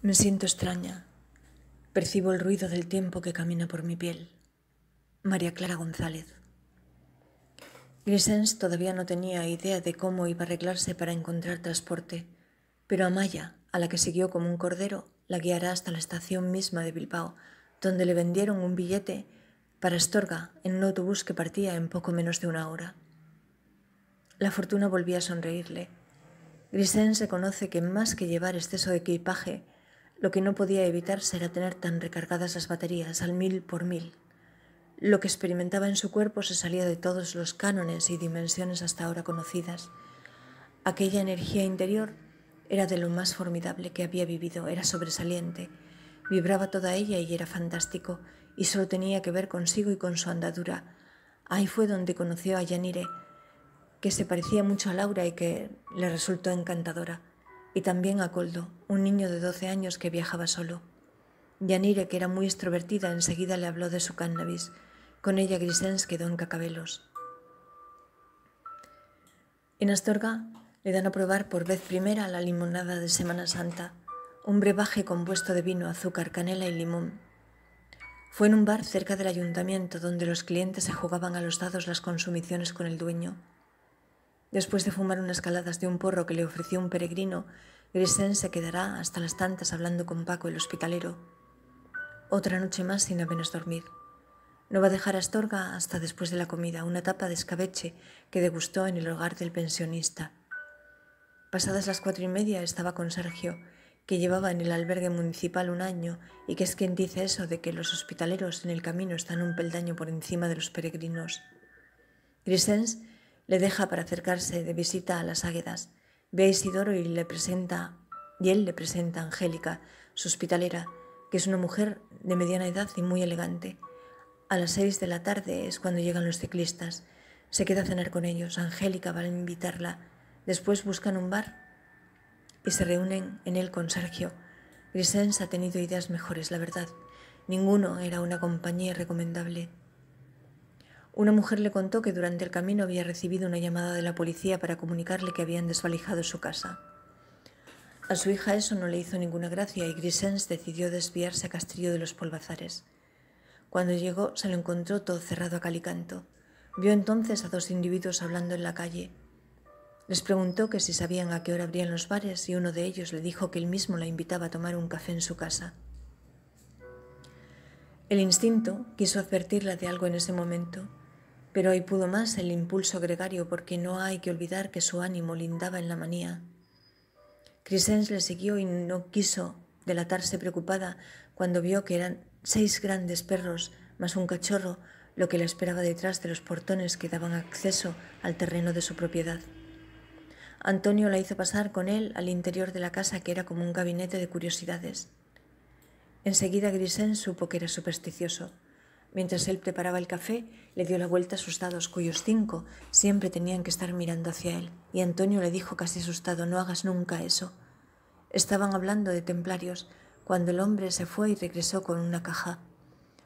Me siento extraña. Percibo el ruido del tiempo que camina por mi piel. María Clara González. Grisens todavía no tenía idea de cómo iba a arreglarse para encontrar transporte, pero Amaya, a la que siguió como un cordero, la guiará hasta la estación misma de Bilbao, donde le vendieron un billete para Estorga, en un autobús que partía en poco menos de una hora. La fortuna volvía a sonreírle. Grisens conoce que más que llevar exceso de equipaje, lo que no podía evitar era tener tan recargadas las baterías al mil por mil. Lo que experimentaba en su cuerpo se salía de todos los cánones y dimensiones hasta ahora conocidas. Aquella energía interior era de lo más formidable que había vivido, era sobresaliente, vibraba toda ella y era fantástico, y solo tenía que ver consigo y con su andadura. Ahí fue donde conoció a Yanire, que se parecía mucho a Laura y que le resultó encantadora y también a Coldo, un niño de 12 años que viajaba solo. Yanire, que era muy extrovertida, enseguida le habló de su cannabis. Con ella Grisens quedó en cacabelos. En Astorga le dan a probar por vez primera la limonada de Semana Santa, un brebaje compuesto de vino, azúcar, canela y limón. Fue en un bar cerca del ayuntamiento donde los clientes se jugaban a los dados las consumiciones con el dueño. Después de fumar unas caladas de un porro que le ofreció un peregrino, Grisens se quedará hasta las tantas hablando con Paco el hospitalero. Otra noche más sin apenas dormir. No va a dejar a Astorga hasta después de la comida, una tapa de escabeche que degustó en el hogar del pensionista. Pasadas las cuatro y media estaba con Sergio, que llevaba en el albergue municipal un año y que es quien dice eso de que los hospitaleros en el camino están un peldaño por encima de los peregrinos. Grisens le deja para acercarse de visita a las águedas. Ve a Isidoro y le presenta, y él le presenta a Angélica, su hospitalera, que es una mujer de mediana edad y muy elegante. A las seis de la tarde es cuando llegan los ciclistas. Se queda a cenar con ellos. Angélica va a invitarla. Después buscan un bar y se reúnen en él con Sergio. Grisens ha tenido ideas mejores, la verdad. Ninguno era una compañía recomendable. Una mujer le contó que durante el camino había recibido una llamada de la policía para comunicarle que habían desvalijado su casa. A su hija eso no le hizo ninguna gracia y Grisens decidió desviarse a Castillo de los Polvazares. Cuando llegó se lo encontró todo cerrado a calicanto. Vio entonces a dos individuos hablando en la calle. Les preguntó que si sabían a qué hora abrían los bares y uno de ellos le dijo que él mismo la invitaba a tomar un café en su casa. El instinto quiso advertirla de algo en ese momento pero hoy pudo más el impulso gregario porque no hay que olvidar que su ánimo lindaba en la manía. Crisens le siguió y no quiso delatarse preocupada cuando vio que eran seis grandes perros más un cachorro lo que la esperaba detrás de los portones que daban acceso al terreno de su propiedad. Antonio la hizo pasar con él al interior de la casa que era como un gabinete de curiosidades. Enseguida Grisens supo que era supersticioso. Mientras él preparaba el café, le dio la vuelta a sus dados, cuyos cinco siempre tenían que estar mirando hacia él, y Antonio le dijo casi asustado, no hagas nunca eso. Estaban hablando de templarios, cuando el hombre se fue y regresó con una caja.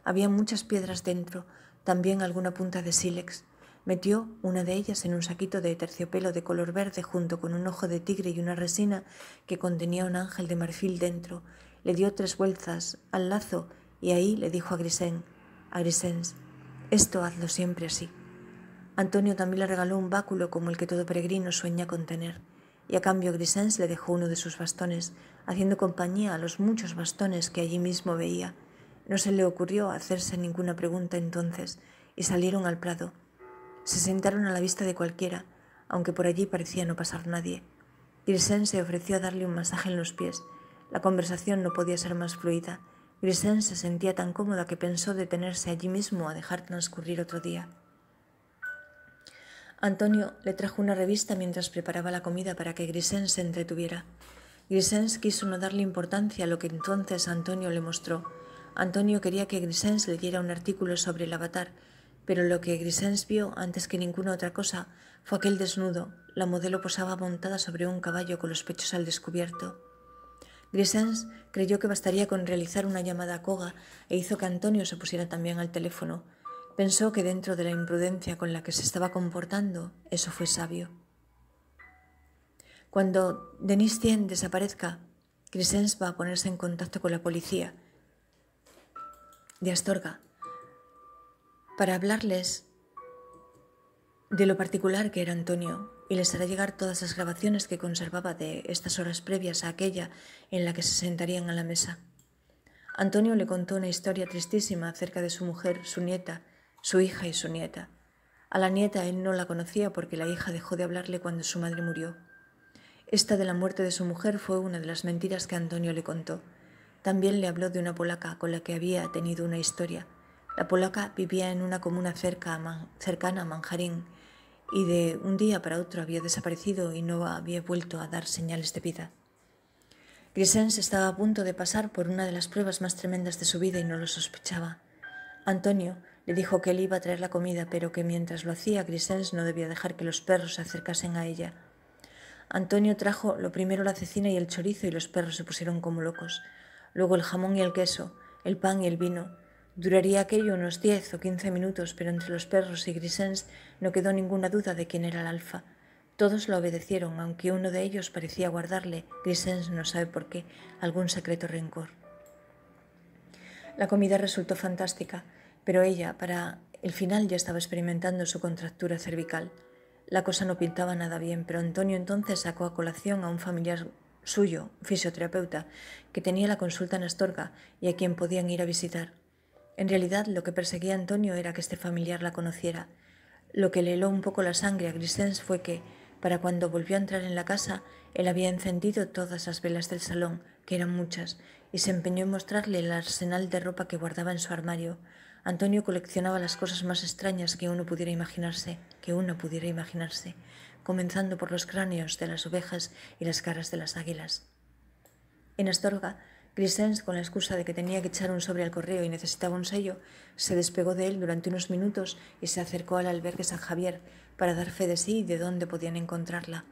Había muchas piedras dentro, también alguna punta de sílex. Metió una de ellas en un saquito de terciopelo de color verde junto con un ojo de tigre y una resina que contenía un ángel de marfil dentro. Le dio tres vueltas al lazo y ahí le dijo a Grisén, Grisens. esto hazlo siempre así. Antonio también le regaló un báculo como el que todo peregrino sueña con tener, y a cambio Grisens le dejó uno de sus bastones, haciendo compañía a los muchos bastones que allí mismo veía. No se le ocurrió hacerse ninguna pregunta entonces, y salieron al prado. Se sentaron a la vista de cualquiera, aunque por allí parecía no pasar nadie. Grisens se ofreció a darle un masaje en los pies. La conversación no podía ser más fluida Grisen se sentía tan cómoda que pensó detenerse allí mismo a dejar transcurrir otro día. Antonio le trajo una revista mientras preparaba la comida para que Grisens se entretuviera. Grisens quiso no darle importancia a lo que entonces Antonio le mostró. Antonio quería que Grisens leyera un artículo sobre el avatar, pero lo que Grisens vio antes que ninguna otra cosa fue aquel desnudo. La modelo posaba montada sobre un caballo con los pechos al descubierto. Grisens creyó que bastaría con realizar una llamada a Koga e hizo que Antonio se pusiera también al teléfono. Pensó que dentro de la imprudencia con la que se estaba comportando, eso fue sabio. Cuando Denis Tien desaparezca, Grisens va a ponerse en contacto con la policía de Astorga para hablarles de lo particular que era Antonio y les hará llegar todas las grabaciones que conservaba de estas horas previas a aquella en la que se sentarían a la mesa. Antonio le contó una historia tristísima acerca de su mujer, su nieta, su hija y su nieta. A la nieta él no la conocía porque la hija dejó de hablarle cuando su madre murió. Esta de la muerte de su mujer fue una de las mentiras que Antonio le contó. También le habló de una polaca con la que había tenido una historia. La polaca vivía en una comuna cerca cercana a Manjarín y de un día para otro había desaparecido y no había vuelto a dar señales de vida. Grisens estaba a punto de pasar por una de las pruebas más tremendas de su vida y no lo sospechaba. Antonio le dijo que él iba a traer la comida, pero que mientras lo hacía Grisens no debía dejar que los perros se acercasen a ella. Antonio trajo lo primero la cecina y el chorizo y los perros se pusieron como locos, luego el jamón y el queso, el pan y el vino, Duraría aquello unos diez o quince minutos, pero entre los perros y Grisens no quedó ninguna duda de quién era el alfa. Todos lo obedecieron, aunque uno de ellos parecía guardarle, Grisens no sabe por qué, algún secreto rencor. La comida resultó fantástica, pero ella, para el final, ya estaba experimentando su contractura cervical. La cosa no pintaba nada bien, pero Antonio entonces sacó a colación a un familiar suyo, fisioterapeuta, que tenía la consulta en Astorga y a quien podían ir a visitar. En realidad lo que perseguía Antonio era que este familiar la conociera. Lo que le heló un poco la sangre a Grisens fue que, para cuando volvió a entrar en la casa, él había encendido todas las velas del salón, que eran muchas, y se empeñó en mostrarle el arsenal de ropa que guardaba en su armario. Antonio coleccionaba las cosas más extrañas que uno pudiera imaginarse, que uno pudiera imaginarse, comenzando por los cráneos de las ovejas y las caras de las águilas. En Astorga Grisens, con la excusa de que tenía que echar un sobre al correo y necesitaba un sello, se despegó de él durante unos minutos y se acercó al albergue San Javier para dar fe de sí y de dónde podían encontrarla.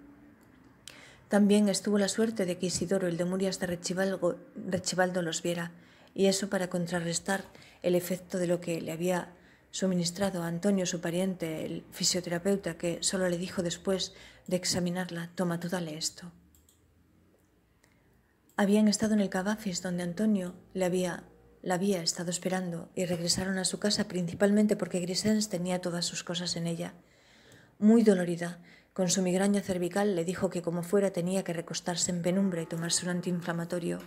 También estuvo la suerte de que Isidoro, el de Murias de Rechivaldo, los viera, y eso para contrarrestar el efecto de lo que le había suministrado a Antonio, su pariente, el fisioterapeuta, que solo le dijo después de examinarla, toma, tú dale esto. Habían estado en el Cavafis donde Antonio le había, la había estado esperando y regresaron a su casa principalmente porque Grisens tenía todas sus cosas en ella. Muy dolorida, con su migraña cervical le dijo que como fuera tenía que recostarse en penumbra y tomarse un antiinflamatorio.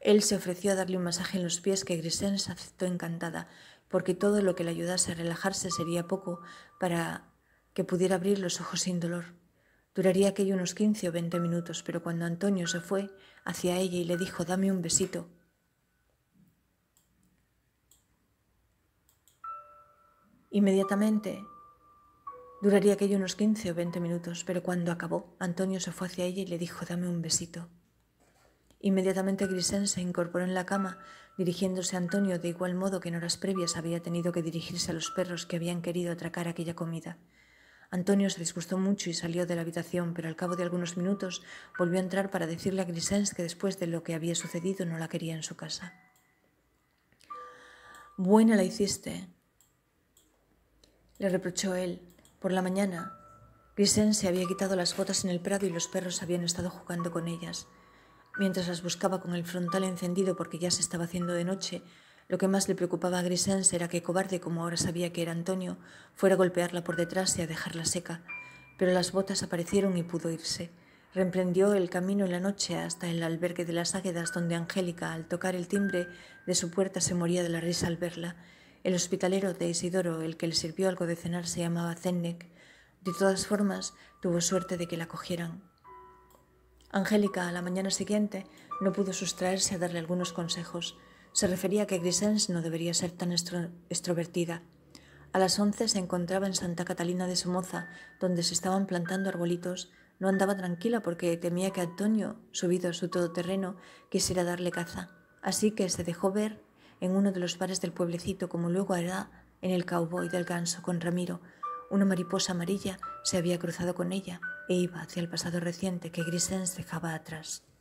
Él se ofreció a darle un masaje en los pies que Grisens aceptó encantada, porque todo lo que le ayudase a relajarse sería poco para que pudiera abrir los ojos sin dolor. Duraría aquello unos 15 o 20 minutos, pero cuando Antonio se fue hacia ella y le dijo, dame un besito, inmediatamente duraría aquello unos 15 o 20 minutos, pero cuando acabó, Antonio se fue hacia ella y le dijo, dame un besito. Inmediatamente Grisén se incorporó en la cama, dirigiéndose a Antonio de igual modo que en horas previas había tenido que dirigirse a los perros que habían querido atracar aquella comida. Antonio se disgustó mucho y salió de la habitación, pero al cabo de algunos minutos volvió a entrar para decirle a Grisens que después de lo que había sucedido no la quería en su casa. Buena la hiciste, le reprochó él. Por la mañana, Grisens se había quitado las botas en el prado y los perros habían estado jugando con ellas. Mientras las buscaba con el frontal encendido porque ya se estaba haciendo de noche, lo que más le preocupaba a Grisens era que, cobarde como ahora sabía que era Antonio, fuera a golpearla por detrás y a dejarla seca. Pero las botas aparecieron y pudo irse. Reemprendió el camino en la noche hasta el albergue de las Águedas, donde Angélica, al tocar el timbre de su puerta, se moría de la risa al verla. El hospitalero de Isidoro, el que le sirvió algo de cenar, se llamaba Zennek. De todas formas, tuvo suerte de que la cogieran. Angélica, a la mañana siguiente, no pudo sustraerse a darle algunos consejos. Se refería que Grisens no debería ser tan extrovertida. A las once se encontraba en Santa Catalina de Somoza, donde se estaban plantando arbolitos. No andaba tranquila porque temía que Antonio, subido a su todoterreno, quisiera darle caza. Así que se dejó ver en uno de los bares del pueblecito, como luego era en el cowboy del ganso con Ramiro. Una mariposa amarilla se había cruzado con ella e iba hacia el pasado reciente que Grisens dejaba atrás.